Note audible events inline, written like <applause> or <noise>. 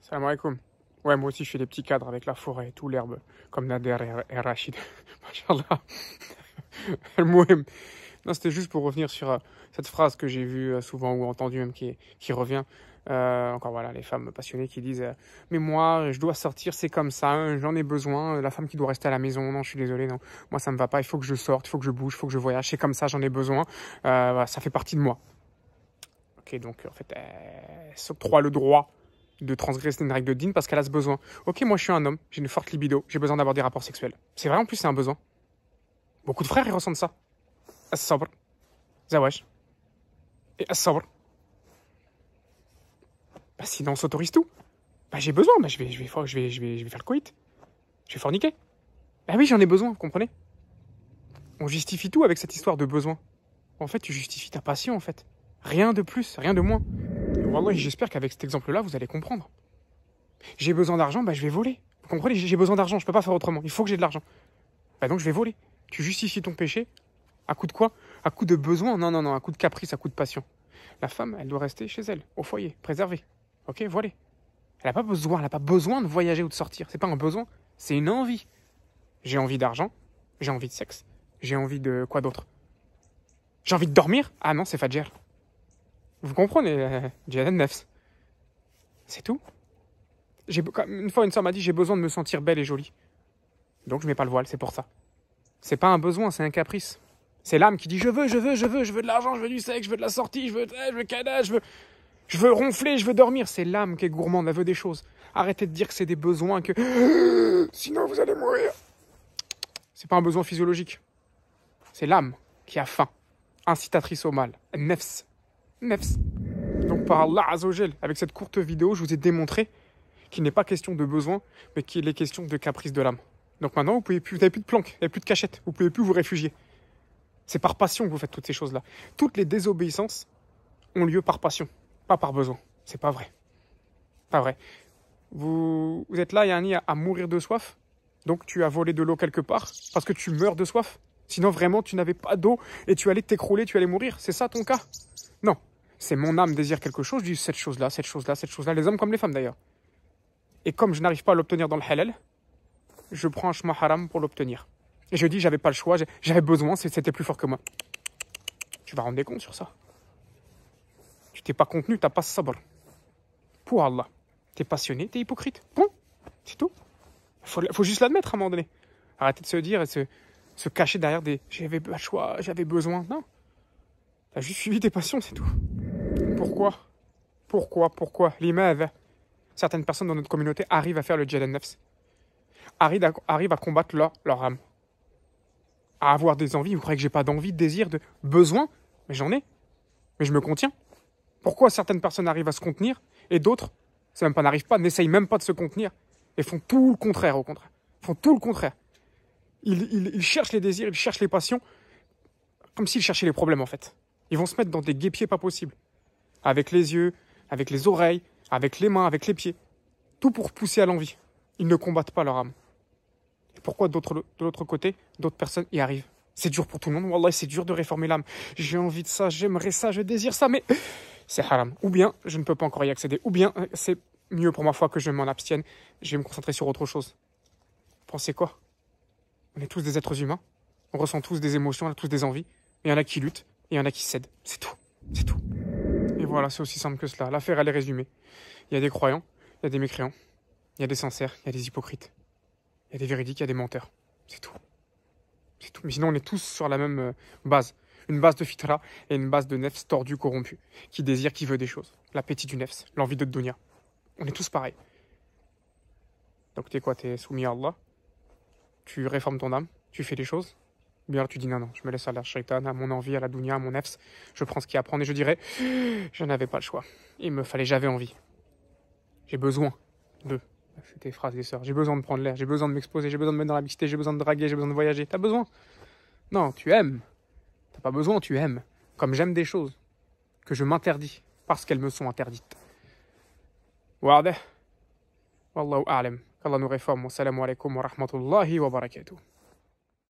Salam alaikum. Ouais, moi aussi, je fais des petits cadres avec la forêt et tout, l'herbe, comme Nader et, Rachid. <laughs> <laughs> non, c'était juste pour revenir sur euh, cette phrase que j'ai vue euh, souvent ou entendue même qui, qui revient. Euh, encore voilà, les femmes passionnées qui disent Mais moi, je dois sortir, c'est comme ça, hein, j'en ai besoin. La femme qui doit rester à la maison, non, je suis désolé, non, moi ça me va pas, il faut que je sorte, il faut que je bouge, il faut que je voyage, c'est comme ça, j'en ai besoin. ça fait partie de moi. Ok, donc en fait, elle s'octroie le droit de transgresser une règle de digne parce qu'elle a ce besoin. Ok, moi je suis un homme, j'ai une forte libido, j'ai besoin d'avoir des rapports sexuels. C'est vrai en plus, c'est un besoin. Beaucoup de frères ils ressentent ça. Assobre. Ah, Zawaj. Zawash. Et assobre. Ah, bah, sinon on s'autorise tout. Bah j'ai besoin, bah, je, vais, je, vais, je, vais, je, vais, je vais faire le coït. Je vais forniquer. Bah oui, j'en ai besoin, vous comprenez On justifie tout avec cette histoire de besoin. En fait, tu justifies ta passion en fait. Rien de plus, rien de moins j'espère qu'avec cet exemple-là, vous allez comprendre. J'ai besoin d'argent, bah, je vais voler. Vous comprenez J'ai besoin d'argent, je peux pas faire autrement. Il faut que j'ai de l'argent. Bah, donc je vais voler. Tu justifies ton péché à coup de quoi À coup de besoin Non, non, non, à coup de caprice, à coup de passion. La femme, elle doit rester chez elle, au foyer, préservée. Ok, voler. Elle n'a pas besoin, elle n'a pas besoin de voyager ou de sortir. C'est pas un besoin, c'est une envie. J'ai envie d'argent, j'ai envie de sexe, j'ai envie de quoi d'autre J'ai envie de dormir Ah non, c'est Fadjer. Vous comprenez, euh, Jihad nefs C'est tout. Une fois, une sœur m'a dit j'ai besoin de me sentir belle et jolie. Donc je mets pas le voile, c'est pour ça. C'est pas un besoin, c'est un caprice. C'est l'âme qui dit je veux, je veux, je veux, je veux de l'argent, je veux du sexe, je veux de la sortie, je veux, je veux canard, je veux, je veux ronfler, je veux dormir. C'est l'âme qui est gourmande, elle veut des choses. Arrêtez de dire que c'est des besoins, que <gasps> sinon vous allez mourir. C'est pas un besoin physiologique. C'est l'âme qui a faim, incitatrice au mal, nefs nefs. Donc par Allah avec cette courte vidéo, je vous ai démontré qu'il n'est pas question de besoin, mais qu'il est question de caprice de l'âme. Donc maintenant, vous n'avez plus, plus, de planque, vous n'avez plus de cachette, vous ne pouvez plus vous réfugier. C'est par passion que vous faites toutes ces choses-là. Toutes les désobéissances ont lieu par passion, pas par besoin. C'est pas vrai. Pas vrai. Vous, vous êtes là, Yanni, à mourir de soif. Donc tu as volé de l'eau quelque part parce que tu meurs de soif. Sinon, vraiment, tu n'avais pas d'eau et tu allais t'écrouler, tu allais mourir. C'est ça ton cas Non, c'est mon âme désire quelque chose, je dis cette chose-là, cette chose-là, cette chose-là, les hommes comme les femmes d'ailleurs. Et comme je n'arrive pas à l'obtenir dans le halal, je prends un chemin haram pour l'obtenir. Et je dis, j'avais pas le choix, j'avais besoin, c'était plus fort que moi. Tu vas rendre compte sur ça. Tu t'es pas contenu, t'as pas sabr. Pour Allah. T'es passionné, t'es hypocrite. Bon, c'est tout. Faut, faut juste l'admettre à un moment donné. Arrêtez de se dire et se, se cacher derrière des j'avais pas le choix, j'avais besoin. Non. T'as juste suivi tes passions, c'est tout. Pourquoi Pourquoi Pourquoi L'imave Certaines personnes dans notre communauté arrivent à faire le jihad nafs arrivent à, arrivent à combattre leur, leur âme. À avoir des envies, vous croyez que j'ai pas d'envie, de désir, de besoin Mais j'en ai. Mais je me contiens. Pourquoi certaines personnes arrivent à se contenir et d'autres, ça même pas n'arrivent pas, n'essayent même pas de se contenir et font tout le contraire au contraire. Font tout le contraire. Ils, ils cherchent les désirs, ils cherchent les passions, comme s'ils cherchaient les problèmes en fait. Ils vont se mettre dans des guépiers pas possibles avec les yeux, avec les oreilles, avec les mains, avec les pieds. Tout pour pousser à l'envie. Ils ne combattent pas leur âme. Et pourquoi d'autres, de l'autre côté, d'autres personnes y arrivent C'est dur pour tout le monde. Wallah, c'est dur de réformer l'âme. J'ai envie de ça, j'aimerais ça, je désire ça, mais c'est haram. Ou bien je ne peux pas encore y accéder. Ou bien euh, c'est mieux pour ma foi que je m'en abstienne. Je vais me concentrer sur autre chose. Pensez quoi On est tous des êtres humains. On ressent tous des émotions, on a tous des envies. Il y en a qui luttent, et il y en a qui cèdent. C'est tout. C'est tout. Voilà, c'est aussi simple que cela. L'affaire, elle est résumée. Il y a des croyants, il y a des mécréants, il y a des sincères, il y a des hypocrites, il y a des véridiques, il y a des menteurs. C'est tout. C'est tout. Mais sinon, on est tous sur la même euh, base. Une base de fitra et une base de nefs tordus, corrompu, qui désire, qui veut des choses. L'appétit du nefs, l'envie de dunya. On est tous pareils. Donc t'es quoi T'es soumis à Allah. Tu réformes ton âme, tu fais des choses, mais alors tu dis non, non, je me laisse à l'air shaitan, à mon envie, à la dunya, à mon nefs. Je prends ce qu'il y à prendre et je dirais, <gasps> je n'avais pas le choix. Il me fallait, j'avais envie. J'ai besoin de. C'était phrase des sœurs. J'ai besoin de prendre l'air, j'ai besoin de m'exposer, j'ai besoin de me mettre dans la mixité, j'ai besoin de draguer, j'ai besoin de voyager. T'as besoin Non, tu aimes. T'as pas besoin, tu aimes. Comme j'aime des choses que je m'interdis parce qu'elles me sont interdites. Wardeh. Wallahu a'lam. nous réforme.